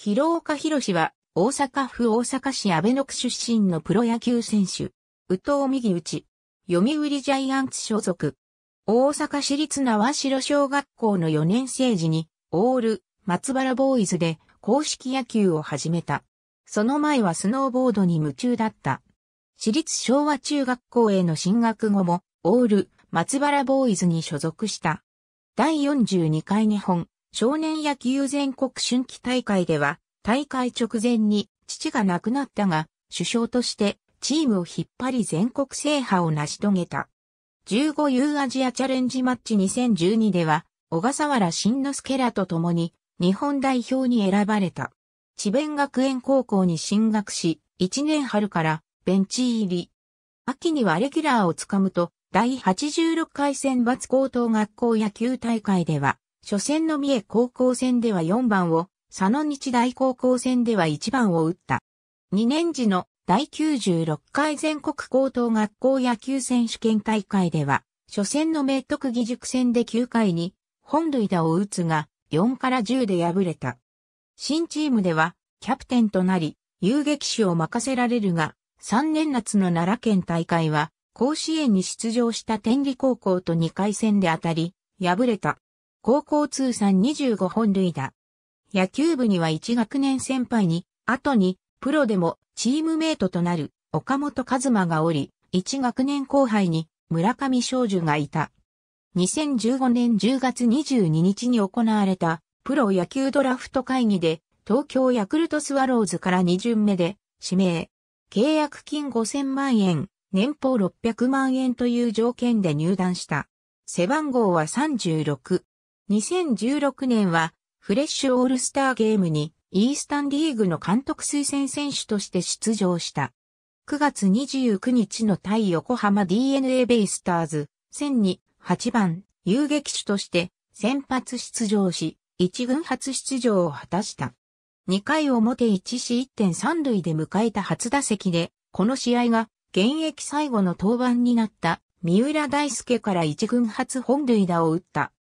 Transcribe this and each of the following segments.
広岡博は、大阪府大阪市安倍野区出身のプロ野球選手。宇藤右内。読売ジャイアンツ所属。大阪市立縄城小学校の4年生時に、オール、松原ボーイズで公式野球を始めた。その前はスノーボードに夢中だった。市立昭和中学校への進学後も、オール、松原ボーイズに所属した。第42回日本少年野球全国春季大会では、大会直前に父が亡くなったが、首相としてチームを引っ張り全国制覇を成し遂げた。15 U アジアチャレンジマッチ2012では、小笠原慎之助らと共に日本代表に選ばれた。智弁学園高校に進学し、1年春からベンチ入り。秋にはレギュラーをつかむと、第86回選抜高等学校野球大会では、初戦の三重高校戦では4番を、佐野日大高校戦では1番を打った。2年時の第96回全国高等学校野球選手権大会では、初戦の明徳義塾戦で9回に本塁打を打つが、4から10で敗れた。新チームでは、キャプテンとなり、遊撃手を任せられるが、3年夏の奈良県大会は、甲子園に出場した天理高校と2回戦で当たり、敗れた。高校通算25本塁打。野球部には1学年先輩に、後に、プロでもチームメイトとなる岡本和馬がおり、1学年後輩に村上少女がいた。2015年10月22日に行われたプロ野球ドラフト会議で東京ヤクルトスワローズから2巡目で指名。契約金5000万円、年俸600万円という条件で入団した。背番号は36。2016年はフレッシュオールスターゲームにイースタンリーグの監督推薦選手として出場した。9月29日の対横浜 DNA ベイスターズ戦に8番遊撃手として先発出場し、1軍初出場を果たした。2回表1死1.3塁で迎えた初打席で、この試合が現役最後の登板になった三浦大輔から1軍初本塁打を打った。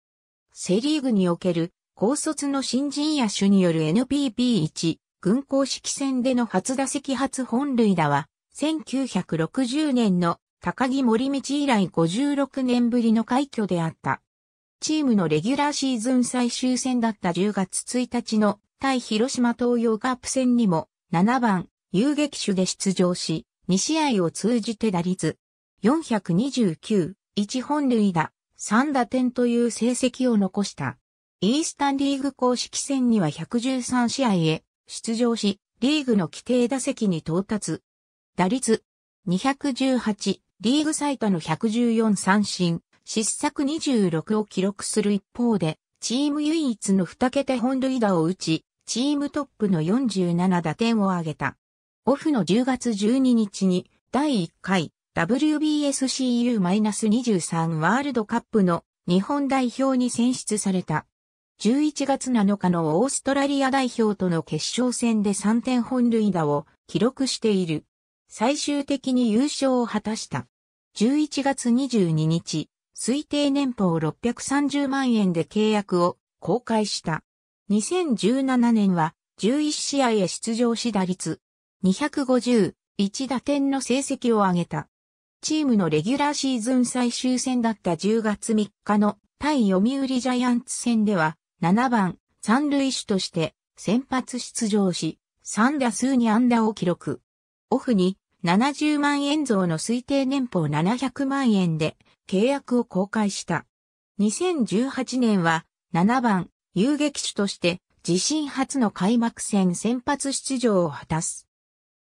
セリーグにおける高卒の新人野手による NPB1 軍公式戦での初打席初本塁打は1960年の高木森道以来56年ぶりの快挙であった。チームのレギュラーシーズン最終戦だった10月1日の対広島東洋カップ戦にも7番遊撃手で出場し、2試合を通じて打率429、1本塁打、3打点という成績を残した。イースタンリーグ公式戦には113試合へ出場し、リーグの規定打席に到達。打率218、リーグ最多の114三振、失策26を記録する一方で、チーム唯一の2桁本塁打を打ち、チームトップの47打点を挙げた。オフの10月12日に第1回 WBSCU-23 ワールドカップの日本代表に選出された。11月7日のオーストラリア代表との決勝戦で3点本塁打を記録している。最終的に優勝を果たした。11月22日、推定年俸630万円で契約を公開した。2017年は11試合へ出場し打率251打点の成績を上げた。チームのレギュラーシーズン最終戦だった10月3日の対読売ジャイアンツ戦では、7番、三塁手として先発出場し、3打数に安打を記録。オフに70万円増の推定年俸700万円で契約を公開した。2018年は7番遊撃手として自身初の開幕戦先発出場を果たす。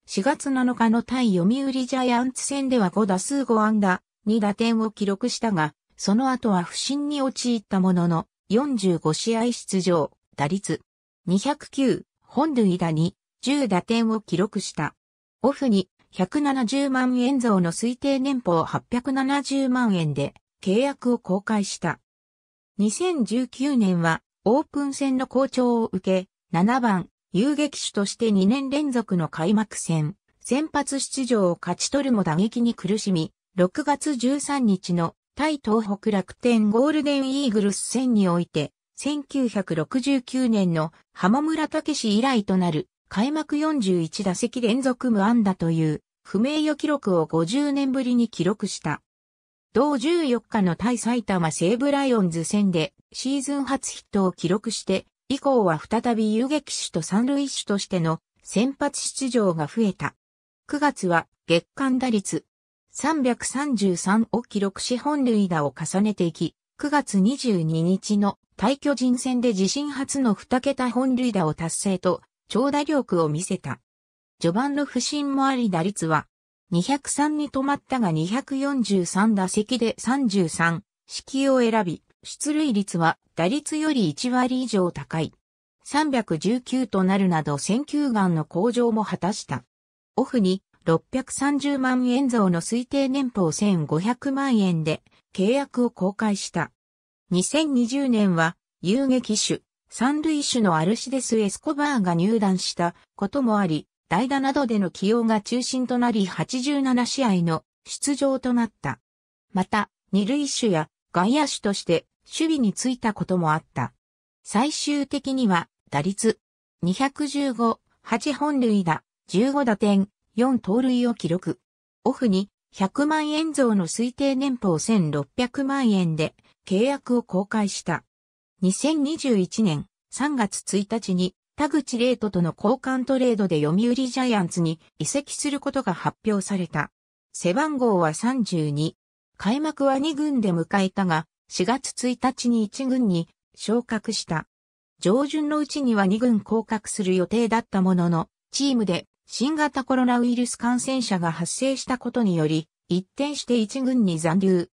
4月7日の対読売ジャイアンツ戦では5打数5安打2打点を記録したが、その後は不振に陥ったものの、45試合出場、打率209、本塁打に10打点を記録した。オフに170万円増の推定年俸870万円で契約を公開した。2019年はオープン戦の好調を受け、7番遊撃手として2年連続の開幕戦、先発出場を勝ち取るも打撃に苦しみ、6月13日の対東北楽天ゴールデンイーグルス戦において、1969年の浜村武史以来となる開幕41打席連続無安打という不名誉記録を50年ぶりに記録した。同14日の対埼玉西武ライオンズ戦でシーズン初ヒットを記録して以降は再び遊撃手と三塁手としての先発出場が増えた。9月は月間打率333を記録し本塁打を重ねていき、9月22日の対巨人戦で自身初の2桁本塁打を達成と、長打力を見せた。序盤の不振もあり打率は、203に止まったが243打席で33、式を選び、出塁率は打率より1割以上高い。319となるなど選球眼の向上も果たした。オフに630万円増の推定年俸1500万円で契約を公開した。2020年は遊撃手、三塁手のアルシデス・エスコバーが入団したこともあり、代打などでの起用が中心となり87試合の出場となった。また、二塁手や外野手として守備についたこともあった。最終的には、打率、215、8本塁打、15打点、4盗塁を記録。オフに、100万円増の推定年俸1600万円で契約を公開した。2021年3月1日に田口レートとの交換トレードで読売ジャイアンツに移籍することが発表された。背番号は32。開幕は2軍で迎えたが、4月1日に1軍に昇格した。上旬のうちには2軍降格する予定だったものの、チームで新型コロナウイルス感染者が発生したことにより、一転して1軍に残留。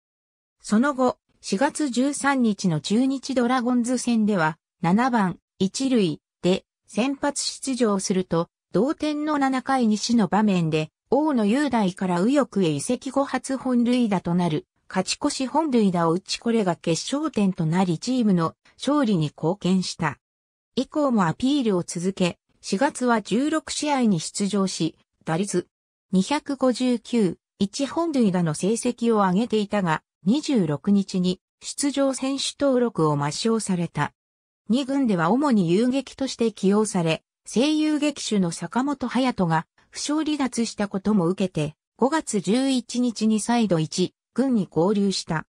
その後、4月13日の中日ドラゴンズ戦では、7番、1塁で先発出場すると、同点の7回西の場面で、大野雄大から右翼へ移籍後初本塁打となる勝ち越し本塁打を打ちこれが決勝点となりチームの勝利に貢献した。以降もアピールを続け、4月は16試合に出場し、打率259、1本塁打の成績を上げていたが、26日に出場選手登録を抹消された。2軍では主に遊撃として起用され、声優劇手の坂本隼人が負傷離脱したことも受けて、5月11日に再度1、軍に合流した。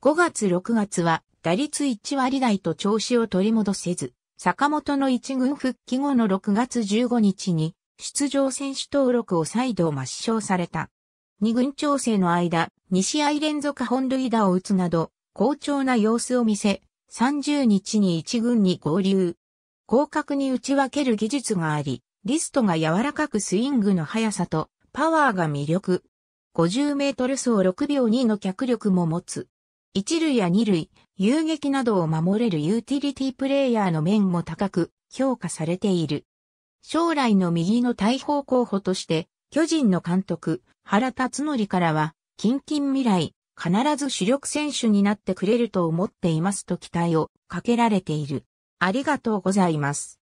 5月6月は打率1割台と調子を取り戻せず、坂本の一軍復帰後の6月15日に出場選手登録を再度抹消された。2軍調整の間、2試合連続本塁打を打つなど、好調な様子を見せ、30日に一軍に合流。広角に打ち分ける技術があり、リストが柔らかくスイングの速さとパワーが魅力。50メートル走6秒2の脚力も持つ。一塁や二塁、遊撃などを守れるユーティリティプレイヤーの面も高く評価されている。将来の右の大砲候補として、巨人の監督、原辰則からは、近々未来、必ず主力選手になってくれると思っていますと期待をかけられている。ありがとうございます。